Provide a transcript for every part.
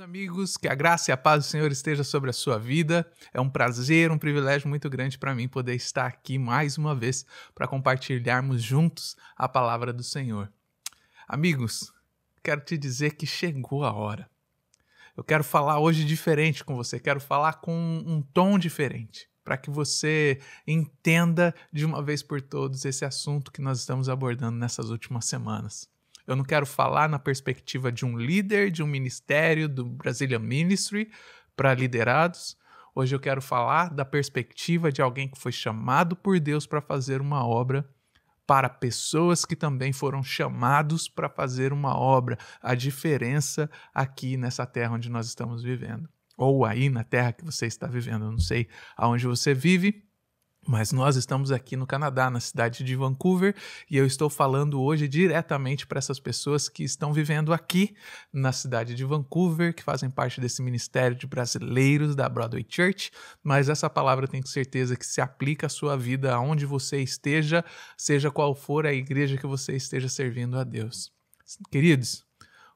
amigos, que a graça e a paz do Senhor esteja sobre a sua vida. É um prazer, um privilégio muito grande para mim poder estar aqui mais uma vez para compartilharmos juntos a palavra do Senhor. Amigos, quero te dizer que chegou a hora. Eu quero falar hoje diferente com você, quero falar com um tom diferente, para que você entenda de uma vez por todas esse assunto que nós estamos abordando nessas últimas semanas eu não quero falar na perspectiva de um líder, de um ministério, do Brazilian Ministry para liderados. Hoje eu quero falar da perspectiva de alguém que foi chamado por Deus para fazer uma obra para pessoas que também foram chamados para fazer uma obra, a diferença aqui nessa terra onde nós estamos vivendo, ou aí na terra que você está vivendo, eu não sei aonde você vive, mas nós estamos aqui no Canadá, na cidade de Vancouver, e eu estou falando hoje diretamente para essas pessoas que estão vivendo aqui na cidade de Vancouver, que fazem parte desse ministério de brasileiros da Broadway Church. Mas essa palavra eu tenho certeza que se aplica à sua vida, aonde você esteja, seja qual for a igreja que você esteja servindo a Deus. Queridos,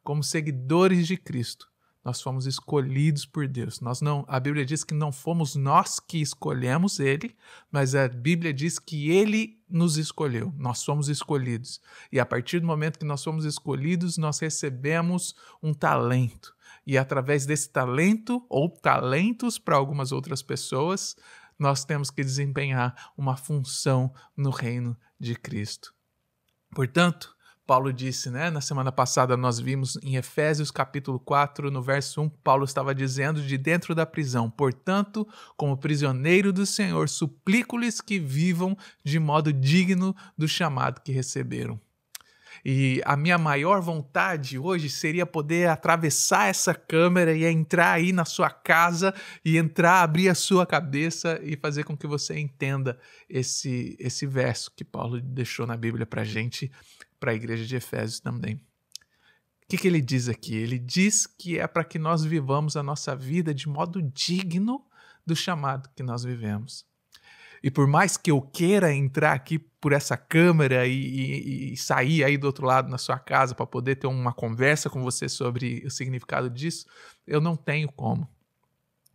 como seguidores de Cristo, nós fomos escolhidos por Deus. Nós não, a Bíblia diz que não fomos nós que escolhemos ele, mas a Bíblia diz que ele nos escolheu. Nós fomos escolhidos. E a partir do momento que nós fomos escolhidos, nós recebemos um talento. E através desse talento ou talentos para algumas outras pessoas, nós temos que desempenhar uma função no reino de Cristo. Portanto, Paulo disse, né? Na semana passada nós vimos em Efésios capítulo 4, no verso 1, Paulo estava dizendo de dentro da prisão: "Portanto, como prisioneiro do Senhor, suplico-lhes que vivam de modo digno do chamado que receberam." E a minha maior vontade hoje seria poder atravessar essa câmera e entrar aí na sua casa e entrar, abrir a sua cabeça e fazer com que você entenda esse, esse verso que Paulo deixou na Bíblia para gente para a igreja de Efésios também. O que, que ele diz aqui? Ele diz que é para que nós vivamos a nossa vida de modo digno do chamado que nós vivemos. E por mais que eu queira entrar aqui por essa câmera e, e, e sair aí do outro lado na sua casa para poder ter uma conversa com você sobre o significado disso, eu não tenho como.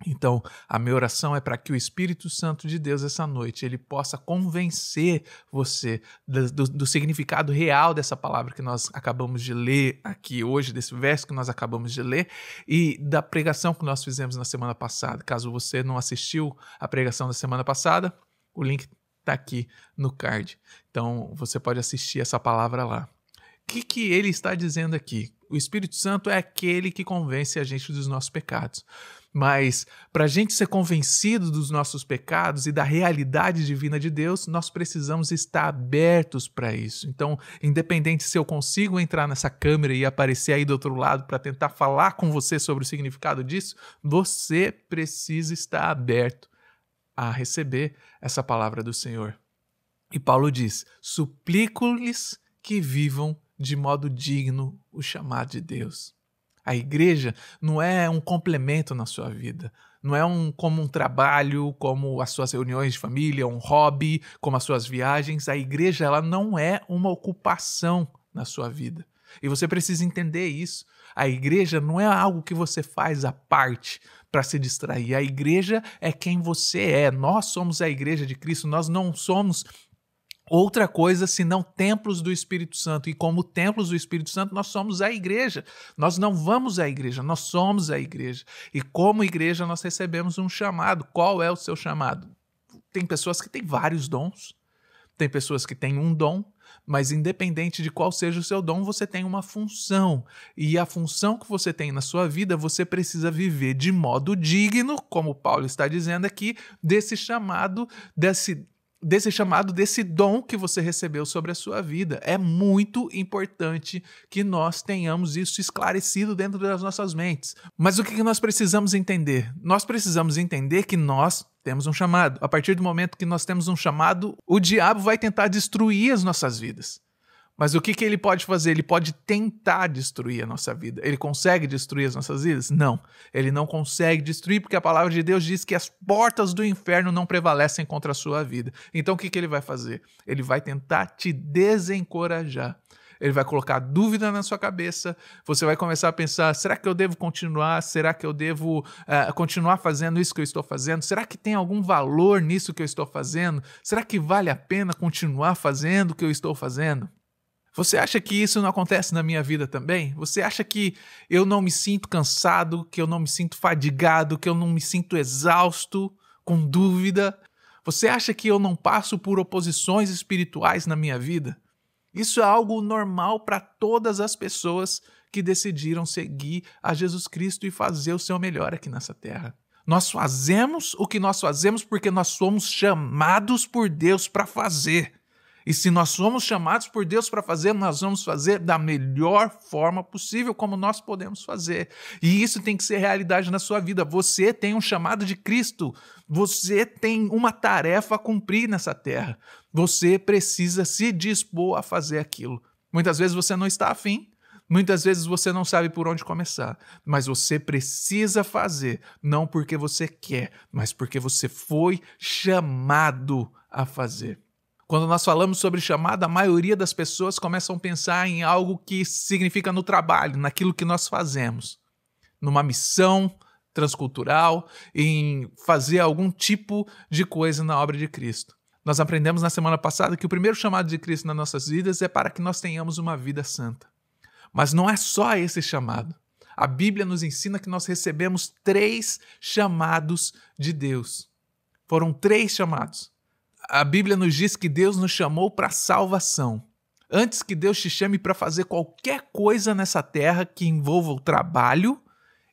Então, a minha oração é para que o Espírito Santo de Deus, essa noite, ele possa convencer você do, do, do, significado real dessa palavra que nós acabamos de ler aqui hoje, desse verso que nós acabamos de ler, e da pregação que nós fizemos na semana passada. Caso você não assistiu a pregação da semana passada, o link está aqui no card. Então, você pode assistir essa palavra lá. O que, que ele está dizendo aqui? O Espírito Santo é aquele que convence a gente dos nossos pecados. Mas para a gente ser convencido dos nossos pecados e da realidade divina de Deus, nós precisamos estar abertos para isso. Então, independente se eu consigo entrar nessa câmera e aparecer aí do outro lado para tentar falar com você sobre o significado disso, você precisa estar aberto a receber essa palavra do Senhor. E Paulo diz: Suplico-lhes que vivam de modo digno o chamado de Deus. A igreja não é um complemento na sua vida, não é um, como um trabalho, como as suas reuniões de família, um hobby, como as suas viagens. A igreja ela não é uma ocupação na sua vida. E você precisa entender isso. A igreja não é algo que você faz à parte para se distrair. A igreja é quem você é. Nós somos a igreja de Cristo. Nós não somos outra coisa senão templos do Espírito Santo. E como templos do Espírito Santo, nós somos a igreja. Nós não vamos à igreja, nós somos a igreja. E como igreja, nós recebemos um chamado. Qual é o seu chamado? Tem pessoas que têm vários dons, tem pessoas que têm um dom, mas independente de qual seja o seu dom, você tem uma função. E a função que você tem na sua vida, você precisa viver de modo digno, como Paulo está dizendo aqui, desse chamado, desse desse chamado, desse dom que você recebeu sobre a sua vida. É muito importante que nós tenhamos isso esclarecido dentro das nossas mentes. Mas o que nós precisamos entender? Nós precisamos entender que nós temos um chamado. A partir do momento que nós temos um chamado, o diabo vai tentar destruir as nossas vidas. Mas o que, que ele pode fazer? Ele pode tentar destruir a nossa vida. Ele consegue destruir as nossas vidas? Não. Ele não consegue destruir, porque a palavra de Deus diz que as portas do inferno não prevalecem contra a sua vida. Então o que, que ele vai fazer? Ele vai tentar te desencorajar. Ele vai colocar dúvida na sua cabeça. Você vai começar a pensar: será que eu devo continuar? Será que eu devo uh, continuar fazendo isso que eu estou fazendo? Será que tem algum valor nisso que eu estou fazendo? Será que vale a pena continuar fazendo o que eu estou fazendo? Você acha que isso não acontece na minha vida também? Você acha que eu não me sinto cansado, que eu não me sinto fadigado, que eu não me sinto exausto, com dúvida? Você acha que eu não passo por oposições espirituais na minha vida? Isso é algo normal para todas as pessoas que decidiram seguir a Jesus Cristo e fazer o seu melhor aqui nessa terra. Nós fazemos o que nós fazemos porque nós somos chamados por Deus para fazer. E se nós somos chamados por Deus para fazer, nós vamos fazer da melhor forma possível, como nós podemos fazer. E isso tem que ser realidade na sua vida. Você tem um chamado de Cristo. Você tem uma tarefa a cumprir nessa terra. Você precisa se dispor a fazer aquilo. Muitas vezes você não está afim, Muitas vezes você não sabe por onde começar, mas você precisa fazer, não porque você quer, mas porque você foi chamado a fazer. Quando nós falamos sobre chamada, a maioria das pessoas começam a pensar em algo que significa no trabalho, naquilo que nós fazemos, numa missão transcultural, em fazer algum tipo de coisa na obra de Cristo. Nós aprendemos na semana passada que o primeiro chamado de Cristo nas nossas vidas é para que nós tenhamos uma vida santa. Mas não é só esse chamado. A Bíblia nos ensina que nós recebemos três chamados de Deus. Foram três chamados a Bíblia nos diz que Deus nos chamou para salvação. Antes que Deus te chame para fazer qualquer coisa nessa terra que envolva o trabalho,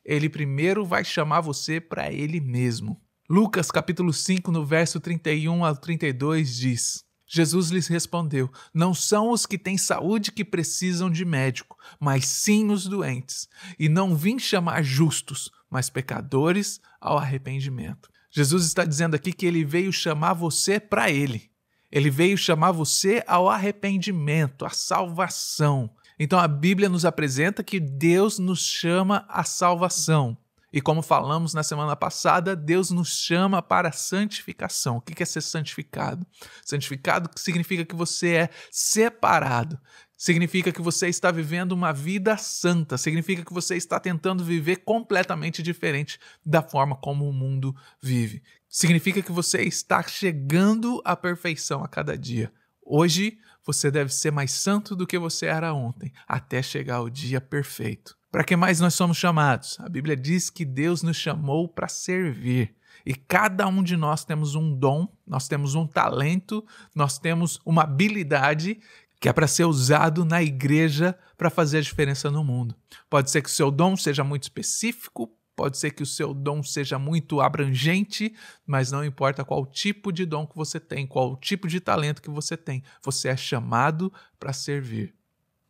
ele primeiro vai chamar você para ele mesmo. Lucas capítulo 5, no verso 31 ao 32 diz: Jesus lhes respondeu: Não são os que têm saúde que precisam de médico, mas sim os doentes. E não vim chamar justos, mas pecadores ao arrependimento. Jesus está dizendo aqui que ele veio chamar você para ele. Ele veio chamar você ao arrependimento, à salvação. Então a Bíblia nos apresenta que Deus nos chama à salvação. E como falamos na semana passada, Deus nos chama para a santificação. O que é ser santificado? Santificado significa que você é separado, significa que você está vivendo uma vida santa, significa que você está tentando viver completamente diferente da forma como o mundo vive. Significa que você está chegando à perfeição a cada dia. Hoje você deve ser mais santo do que você era ontem, até chegar ao dia perfeito. Para que mais nós somos chamados? A Bíblia diz que Deus nos chamou para servir. E cada um de nós temos um dom, nós temos um talento, nós temos uma habilidade que é para ser usado na igreja para fazer a diferença no mundo. Pode ser que o seu dom seja muito específico, pode ser que o seu dom seja muito abrangente, mas não importa qual tipo de dom que você tem, qual tipo de talento que você tem, você é chamado para servir.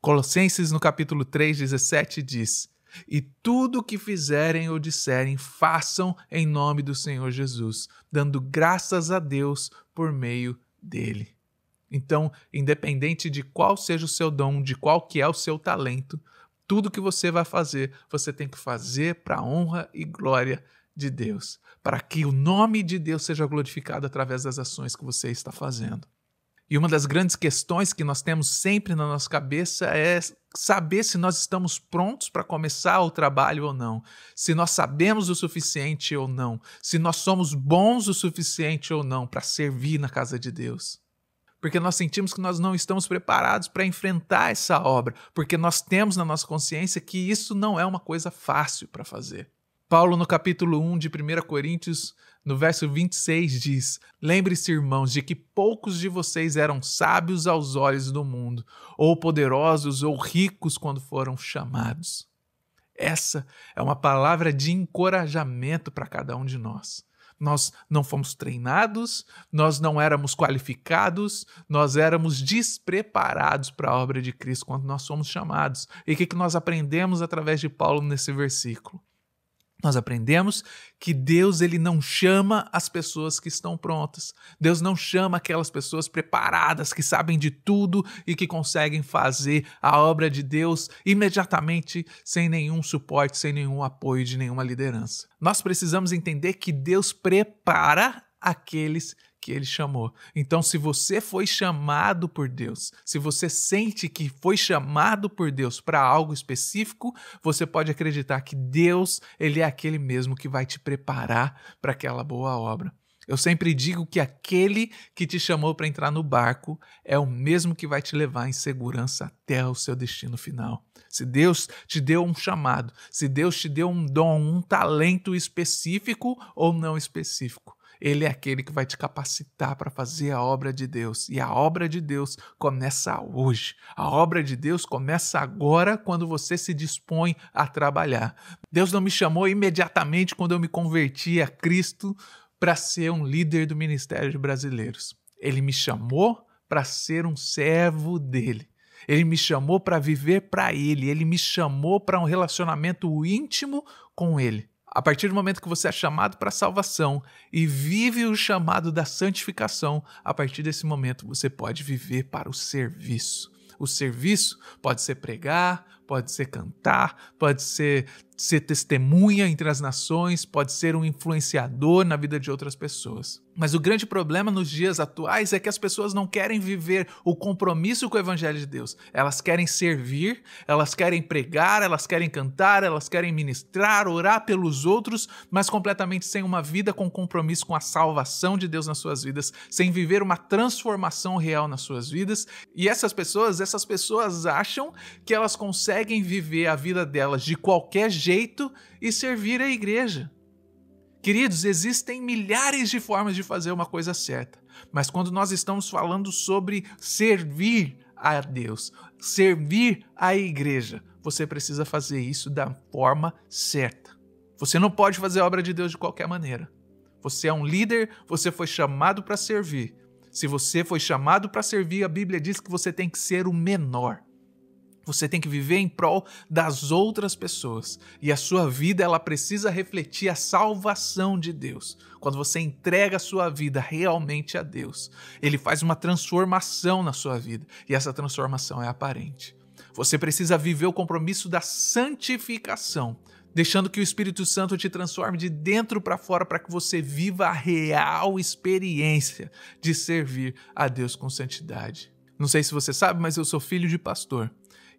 Colossenses no capítulo 3, 17 diz: e tudo o que fizerem ou disserem, façam em nome do Senhor Jesus, dando graças a Deus por meio dele. Então, independente de qual seja o seu dom, de qual que é o seu talento, tudo que você vai fazer, você tem que fazer para a honra e glória de Deus, para que o nome de Deus seja glorificado através das ações que você está fazendo. E uma das grandes questões que nós temos sempre na nossa cabeça é saber se nós estamos prontos para começar o trabalho ou não, se nós sabemos o suficiente ou não, se nós somos bons o suficiente ou não para servir na casa de Deus porque nós sentimos que nós não estamos preparados para enfrentar essa obra, porque nós temos na nossa consciência que isso não é uma coisa fácil para fazer. Paulo, no capítulo 1 de 1 Coríntios, no verso 26, diz: Lembre-se, irmãos, de que poucos de vocês eram sábios aos olhos do mundo, ou poderosos ou ricos quando foram chamados. Essa é uma palavra de encorajamento para cada um de nós. Nós não fomos treinados, nós não éramos qualificados, nós éramos despreparados para a obra de Cristo quando nós somos chamados. E o que, que nós aprendemos através de Paulo nesse versículo? Nós aprendemos que Deus ele não chama as pessoas que estão prontas. Deus não chama aquelas pessoas preparadas, que sabem de tudo e que conseguem fazer a obra de Deus imediatamente, sem nenhum suporte, sem nenhum apoio de nenhuma liderança. Nós precisamos entender que Deus prepara aqueles que ele chamou. Então, se você foi chamado por Deus, se você sente que foi chamado por Deus para algo específico, você pode acreditar que Deus, ele é aquele mesmo que vai te preparar para aquela boa obra. Eu sempre digo que aquele que te chamou para entrar no barco é o mesmo que vai te levar em segurança até o seu destino final. Se Deus te deu um chamado, se Deus te deu um dom, um talento específico ou não específico, ele é aquele que vai te capacitar para fazer a obra de Deus. E a obra de Deus começa hoje. A obra de Deus começa agora quando você se dispõe a trabalhar. Deus não me chamou imediatamente quando eu me converti a Cristo para ser um líder do Ministério de Brasileiros. Ele me chamou para ser um servo dele. Ele me chamou para viver para ele. Ele me chamou para um relacionamento íntimo com ele. A partir do momento que você é chamado para a salvação e vive o chamado da santificação, a partir desse momento você pode viver para o serviço. O serviço pode ser pregar, pode ser cantar, pode ser ser testemunha entre as nações, pode ser um influenciador na vida de outras pessoas. Mas o grande problema nos dias atuais é que as pessoas não querem viver o compromisso com o evangelho de Deus. Elas querem servir, elas querem pregar, elas querem cantar, elas querem ministrar, orar pelos outros, mas completamente sem uma vida com compromisso com a salvação de Deus nas suas vidas, sem viver uma transformação real nas suas vidas. E essas pessoas, essas pessoas acham que elas conseguem conseguem viver a vida delas de qualquer jeito e servir a igreja. Queridos, existem milhares de formas de fazer uma coisa certa, mas quando nós estamos falando sobre servir a Deus, servir a igreja, você precisa fazer isso da forma certa. Você não pode fazer a obra de Deus de qualquer maneira. Você é um líder, você foi chamado para servir. Se você foi chamado para servir, a Bíblia diz que você tem que ser o menor. Você tem que viver em prol das outras pessoas e a sua vida ela precisa refletir a salvação de Deus. Quando você entrega a sua vida realmente a Deus, ele faz uma transformação na sua vida e essa transformação é aparente. Você precisa viver o compromisso da santificação, deixando que o Espírito Santo te transforme de dentro para fora para que você viva a real experiência de servir a Deus com santidade. Não sei se você sabe, mas eu sou filho de pastor.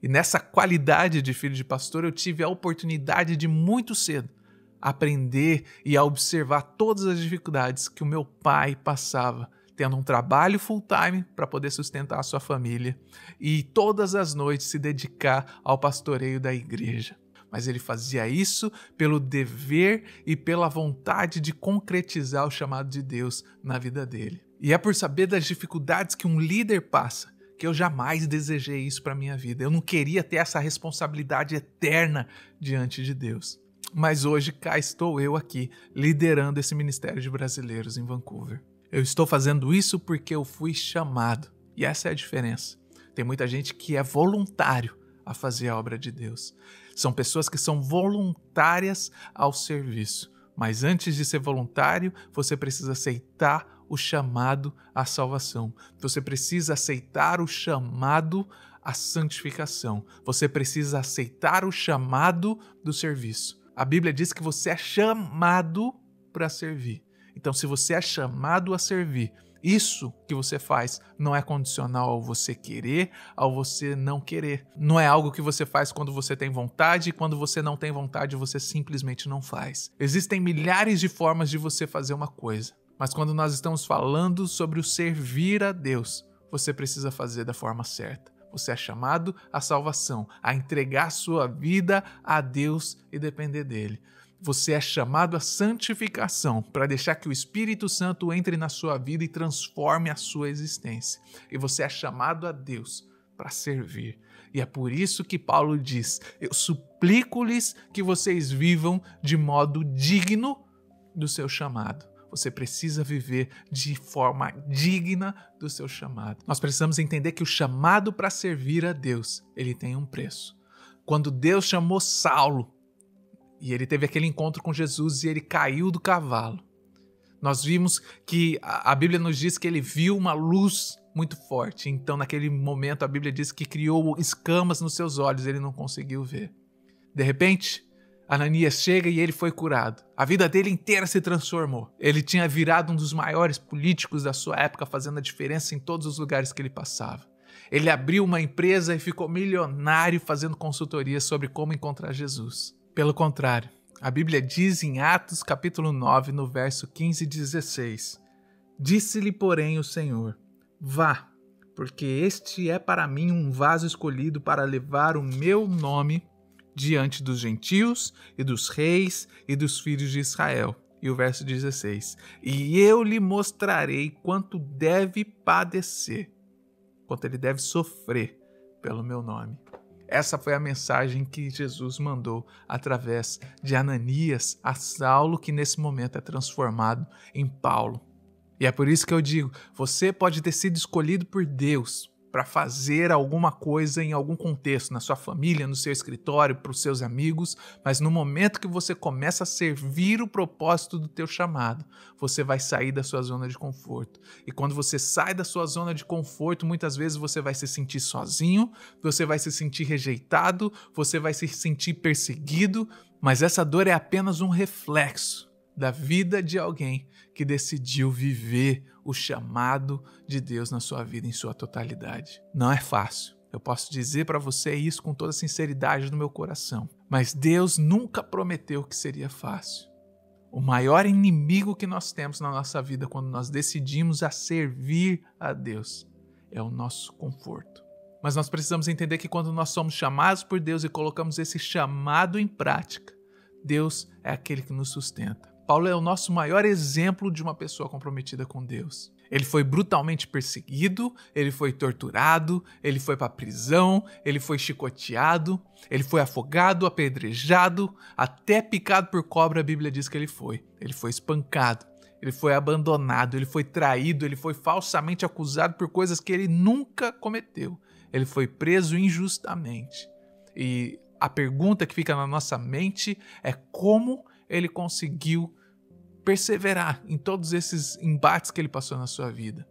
E nessa qualidade de filho de pastor, eu tive a oportunidade de muito cedo aprender e a observar todas as dificuldades que o meu pai passava, tendo um trabalho full-time para poder sustentar a sua família e todas as noites se dedicar ao pastoreio da igreja. Mas ele fazia isso pelo dever e pela vontade de concretizar o chamado de Deus na vida dele. E é por saber das dificuldades que um líder passa que eu jamais desejei isso para minha vida. Eu não queria ter essa responsabilidade eterna diante de Deus. Mas hoje cá estou eu aqui, liderando esse ministério de brasileiros em Vancouver. Eu estou fazendo isso porque eu fui chamado. E essa é a diferença. Tem muita gente que é voluntário a fazer a obra de Deus. São pessoas que são voluntárias ao serviço. Mas antes de ser voluntário, você precisa aceitar o chamado à salvação. Você precisa aceitar o chamado à santificação. Você precisa aceitar o chamado do serviço. A Bíblia diz que você é chamado para servir. Então, se você é chamado a servir, isso que você faz não é condicional ao você querer, ao você não querer. Não é algo que você faz quando você tem vontade e quando você não tem vontade você simplesmente não faz. Existem milhares de formas de você fazer uma coisa. Mas quando nós estamos falando sobre o servir a Deus, você precisa fazer da forma certa. Você é chamado à salvação, a entregar sua vida a Deus e depender dele. Você é chamado à santificação para deixar que o Espírito Santo entre na sua vida e transforme a sua existência. E você é chamado a Deus para servir. E é por isso que Paulo diz: Eu suplico-lhes que vocês vivam de modo digno do seu chamado você precisa viver de forma digna do seu chamado. Nós precisamos entender que o chamado para servir a Deus, ele tem um preço. Quando Deus chamou Saulo e ele teve aquele encontro com Jesus e ele caiu do cavalo, nós vimos que a Bíblia nos diz que ele viu uma luz muito forte. Então, naquele momento, a Bíblia diz que criou escamas nos seus olhos, ele não conseguiu ver. De repente, Ananias chega e ele foi curado. A vida dele inteira se transformou. Ele tinha virado um dos maiores políticos da sua época, fazendo a diferença em todos os lugares que ele passava. Ele abriu uma empresa e ficou milionário fazendo consultorias sobre como encontrar Jesus. Pelo contrário, a Bíblia diz em Atos capítulo 9, no verso 15 e 16: Disse-lhe, porém, o Senhor: Vá, porque este é para mim um vaso escolhido para levar o meu nome diante dos gentios e dos reis e dos filhos de Israel. E o verso 16: E eu lhe mostrarei quanto deve padecer, quanto ele deve sofrer pelo meu nome. Essa foi a mensagem que Jesus mandou através de Ananias a Saulo, que nesse momento é transformado em Paulo. E é por isso que eu digo: você pode ter sido escolhido por Deus para fazer alguma coisa em algum contexto, na sua família, no seu escritório, para os seus amigos, mas no momento que você começa a servir o propósito do teu chamado, você vai sair da sua zona de conforto. E quando você sai da sua zona de conforto, muitas vezes você vai se sentir sozinho, você vai se sentir rejeitado, você vai se sentir perseguido, mas essa dor é apenas um reflexo da vida de alguém que decidiu viver o chamado de Deus na sua vida em sua totalidade. Não é fácil. Eu posso dizer para você isso com toda sinceridade no meu coração, mas Deus nunca prometeu que seria fácil. O maior inimigo que nós temos na nossa vida quando nós decidimos a servir a Deus é o nosso conforto. Mas nós precisamos entender que quando nós somos chamados por Deus e colocamos esse chamado em prática, Deus é aquele que nos sustenta. Paulo é o nosso maior exemplo de uma pessoa comprometida com Deus. Ele foi brutalmente perseguido, ele foi torturado, ele foi para prisão, ele foi chicoteado, ele foi afogado, apedrejado, até picado por cobra, a Bíblia diz que ele foi. Ele foi espancado, ele foi abandonado, ele foi traído, ele foi falsamente acusado por coisas que ele nunca cometeu. Ele foi preso injustamente. E a pergunta que fica na nossa mente é como ele conseguiu perseverar em todos esses embates que ele passou na sua vida.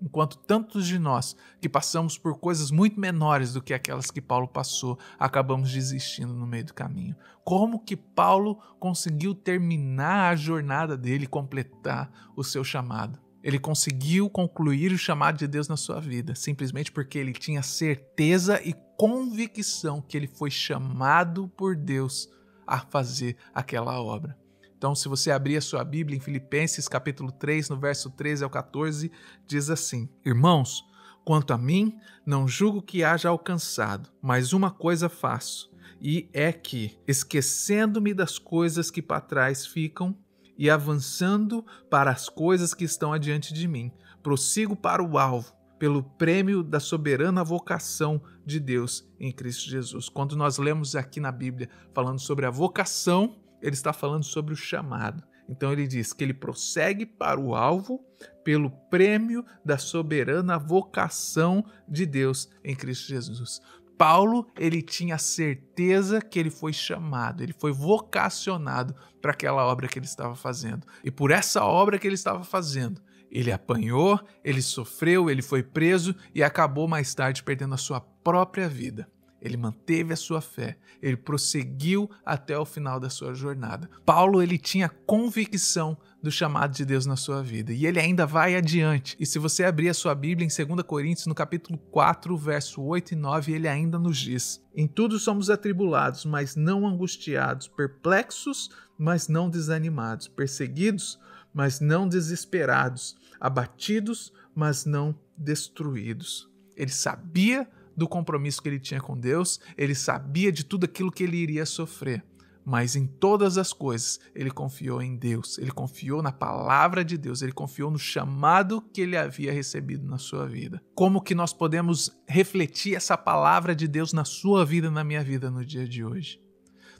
Enquanto tantos de nós que passamos por coisas muito menores do que aquelas que Paulo passou, acabamos desistindo no meio do caminho. Como que Paulo conseguiu terminar a jornada dele, completar o seu chamado? Ele conseguiu concluir o chamado de Deus na sua vida, simplesmente porque ele tinha certeza e convicção que ele foi chamado por Deus a fazer aquela obra. Então, se você abrir a sua Bíblia em Filipenses capítulo 3, no verso 13 ao 14, diz assim: Irmãos, quanto a mim, não julgo que haja alcançado, mas uma coisa faço, e é que, esquecendo-me das coisas que para trás ficam e avançando para as coisas que estão adiante de mim, prossigo para o alvo, pelo prêmio da soberana vocação de Deus em Cristo Jesus. Quando nós lemos aqui na Bíblia falando sobre a vocação, ele está falando sobre o chamado. Então ele diz que ele prossegue para o alvo pelo prêmio da soberana vocação de Deus em Cristo Jesus. Paulo, ele tinha certeza que ele foi chamado, ele foi vocacionado para aquela obra que ele estava fazendo. E por essa obra que ele estava fazendo, ele apanhou, ele sofreu, ele foi preso e acabou mais tarde perdendo a sua própria vida. Ele manteve a sua fé, ele prosseguiu até o final da sua jornada. Paulo ele tinha convicção do chamado de Deus na sua vida. E ele ainda vai adiante. E se você abrir a sua Bíblia em 2 Coríntios, no capítulo 4, verso 8 e 9, ele ainda nos diz: Em tudo somos atribulados, mas não angustiados, perplexos, mas não desanimados, perseguidos, mas não desesperados, abatidos, mas não destruídos. Ele sabia do compromisso que ele tinha com Deus, ele sabia de tudo aquilo que ele iria sofrer, mas em todas as coisas ele confiou em Deus, ele confiou na palavra de Deus, ele confiou no chamado que ele havia recebido na sua vida. Como que nós podemos refletir essa palavra de Deus na sua vida, na minha vida no dia de hoje?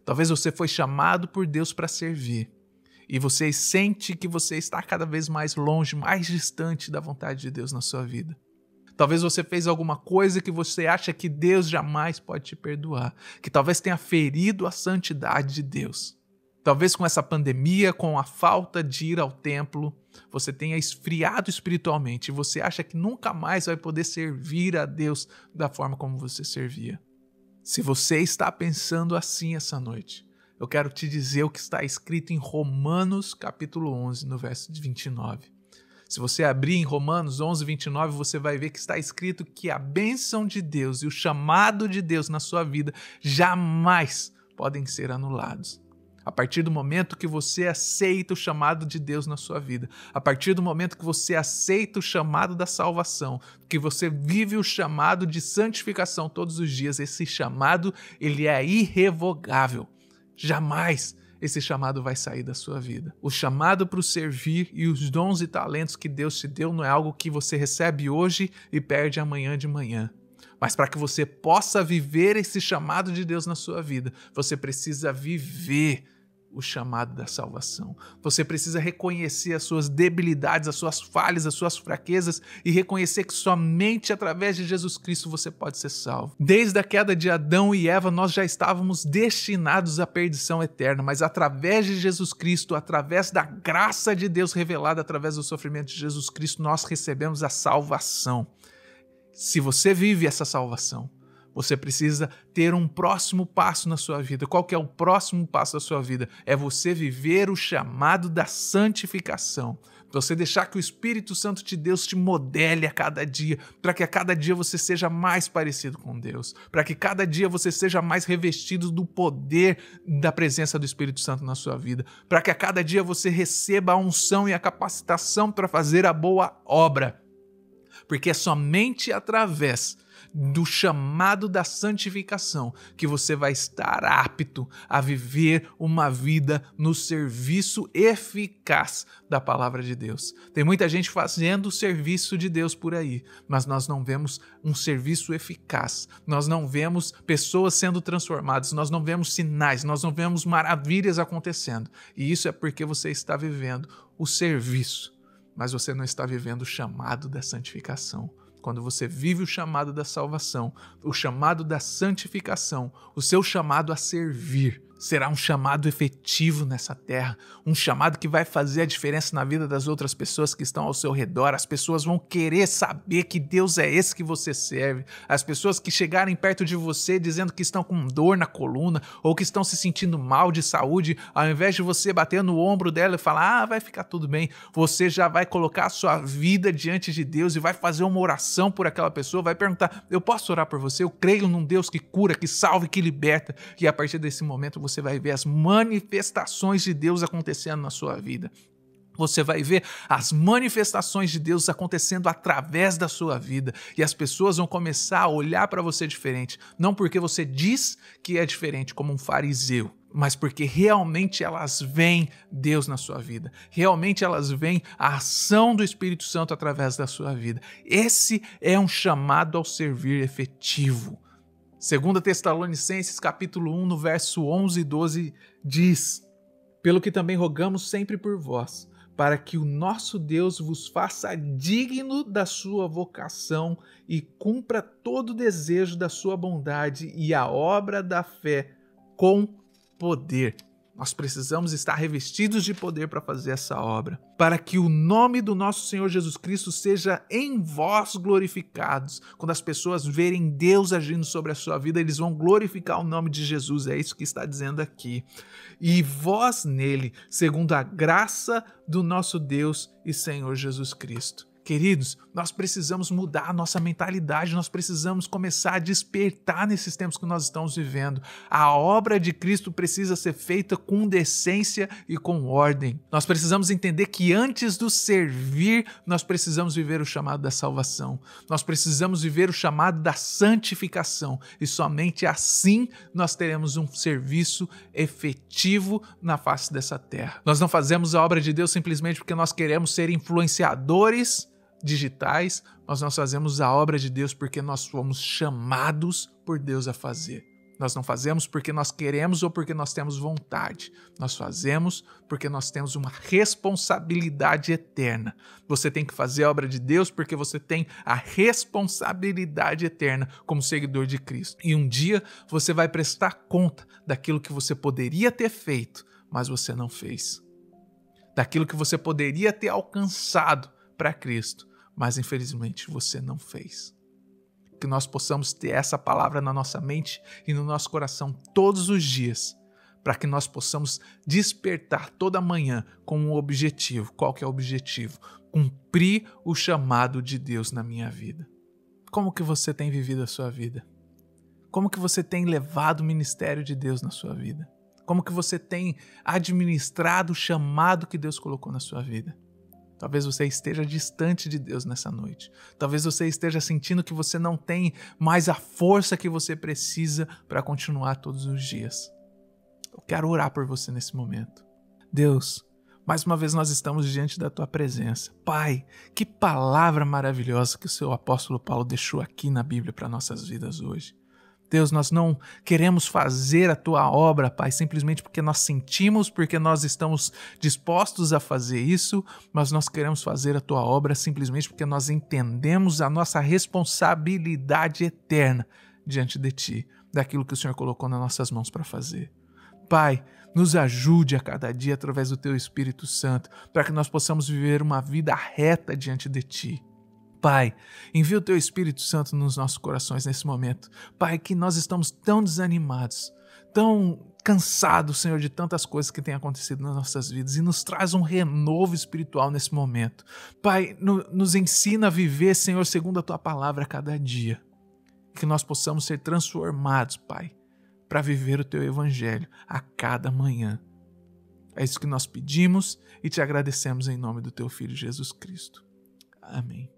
Talvez você foi chamado por Deus para servir e você sente que você está cada vez mais longe, mais distante da vontade de Deus na sua vida. Talvez você fez alguma coisa que você acha que Deus jamais pode te perdoar, que talvez tenha ferido a santidade de Deus. Talvez com essa pandemia, com a falta de ir ao templo, você tenha esfriado espiritualmente e você acha que nunca mais vai poder servir a Deus da forma como você servia. Se você está pensando assim essa noite, eu quero te dizer o que está escrito em Romanos, capítulo 11, no verso de 29. Se você abrir em Romanos 11, 29, você vai ver que está escrito que a bênção de Deus e o chamado de Deus na sua vida jamais podem ser anulados. A partir do momento que você aceita o chamado de Deus na sua vida, a partir do momento que você aceita o chamado da salvação, que você vive o chamado de santificação todos os dias, esse chamado ele é irrevogável. Jamais esse chamado vai sair da sua vida. O chamado para o servir e os dons e talentos que Deus te deu não é algo que você recebe hoje e perde amanhã de manhã. Mas para que você possa viver esse chamado de Deus na sua vida, você precisa viver o chamado da salvação. Você precisa reconhecer as suas debilidades, as suas falhas, as suas fraquezas e reconhecer que somente através de Jesus Cristo você pode ser salvo. Desde a queda de Adão e Eva, nós já estávamos destinados à perdição eterna, mas através de Jesus Cristo, através da graça de Deus revelada através do sofrimento de Jesus Cristo, nós recebemos a salvação. Se você vive essa salvação, você precisa ter um próximo passo na sua vida. Qual que é o próximo passo da sua vida? É você viver o chamado da santificação. Você deixar que o Espírito Santo de Deus te modele a cada dia, para que a cada dia você seja mais parecido com Deus, para que cada dia você seja mais revestido do poder da presença do Espírito Santo na sua vida, para que a cada dia você receba a unção e a capacitação para fazer a boa obra. Porque é somente através do chamado da santificação, que você vai estar apto a viver uma vida no serviço eficaz da palavra de Deus. Tem muita gente fazendo o serviço de Deus por aí, mas nós não vemos um serviço eficaz, nós não vemos pessoas sendo transformadas, nós não vemos sinais, nós não vemos maravilhas acontecendo. E isso é porque você está vivendo o serviço mas você não está vivendo o chamado da santificação. Quando você vive o chamado da salvação, o chamado da santificação, o seu chamado a servir, será um chamado efetivo nessa terra, um chamado que vai fazer a diferença na vida das outras pessoas que estão ao seu redor. As pessoas vão querer saber que Deus é esse que você serve. As pessoas que chegarem perto de você dizendo que estão com dor na coluna ou que estão se sentindo mal de saúde, ao invés de você bater no ombro dela e falar: "Ah, vai ficar tudo bem", você já vai colocar a sua vida diante de Deus e vai fazer uma oração por aquela pessoa, vai perguntar: "Eu posso orar por você? Eu creio num Deus que cura, que salva, que liberta". E a partir desse momento você vai ver as manifestações de Deus acontecendo na sua vida. Você vai ver as manifestações de Deus acontecendo através da sua vida e as pessoas vão começar a olhar para você diferente, não porque você diz que é diferente, como um fariseu, mas porque realmente elas veem Deus na sua vida, realmente elas veem a ação do Espírito Santo através da sua vida. Esse é um chamado ao servir efetivo. Segunda Tessalonicenses capítulo 1, no verso 11 e 12 diz: Pelo que também rogamos sempre por vós, para que o nosso Deus vos faça digno da sua vocação e cumpra todo o desejo da sua bondade e a obra da fé com poder. Nós precisamos estar revestidos de poder para fazer essa obra, para que o nome do nosso Senhor Jesus Cristo seja em vós glorificados. Quando as pessoas verem Deus agindo sobre a sua vida, eles vão glorificar o nome de Jesus. É isso que está dizendo aqui. E vós nele, segundo a graça do nosso Deus e Senhor Jesus Cristo. Queridos, nós precisamos mudar a nossa mentalidade, nós precisamos começar a despertar nesses tempos que nós estamos vivendo. A obra de Cristo precisa ser feita com decência e com ordem. Nós precisamos entender que antes do servir, nós precisamos viver o chamado da salvação. Nós precisamos viver o chamado da santificação e somente assim nós teremos um serviço efetivo na face dessa terra. Nós não fazemos a obra de Deus simplesmente porque nós queremos ser influenciadores digitais, mas nós fazemos a obra de Deus porque nós fomos chamados por Deus a fazer. Nós não fazemos porque nós queremos ou porque nós temos vontade. Nós fazemos porque nós temos uma responsabilidade eterna. Você tem que fazer a obra de Deus porque você tem a responsabilidade eterna como seguidor de Cristo. E um dia você vai prestar conta daquilo que você poderia ter feito, mas você não fez. Daquilo que você poderia ter alcançado para Cristo, mas infelizmente você não fez. Que nós possamos ter essa palavra na nossa mente e no nosso coração todos os dias, para que nós possamos despertar toda manhã com um objetivo. Qual que é o objetivo? Cumprir o chamado de Deus na minha vida. Como que você tem vivido a sua vida? Como que você tem levado o ministério de Deus na sua vida? Como que você tem administrado o chamado que Deus colocou na sua vida? Talvez você esteja distante de Deus nessa noite. Talvez você esteja sentindo que você não tem mais a força que você precisa para continuar todos os dias. Eu quero orar por você nesse momento. Deus, mais uma vez nós estamos diante da tua presença. Pai, que palavra maravilhosa que o seu apóstolo Paulo deixou aqui na Bíblia para nossas vidas hoje. Deus, nós não queremos fazer a tua obra, Pai, simplesmente porque nós sentimos, porque nós estamos dispostos a fazer isso, mas nós queremos fazer a tua obra simplesmente porque nós entendemos a nossa responsabilidade eterna diante de ti, daquilo que o Senhor colocou nas nossas mãos para fazer. Pai, nos ajude a cada dia através do teu Espírito Santo, para que nós possamos viver uma vida reta diante de ti Pai, envia o teu Espírito Santo nos nossos corações nesse momento. Pai, que nós estamos tão desanimados, tão cansados, Senhor, de tantas coisas que têm acontecido nas nossas vidas e nos traz um renovo espiritual nesse momento. Pai, no, nos ensina a viver, Senhor, segundo a tua palavra a cada dia. Que nós possamos ser transformados, Pai, para viver o teu evangelho a cada manhã. É isso que nós pedimos e te agradecemos em nome do teu filho Jesus Cristo. Amém.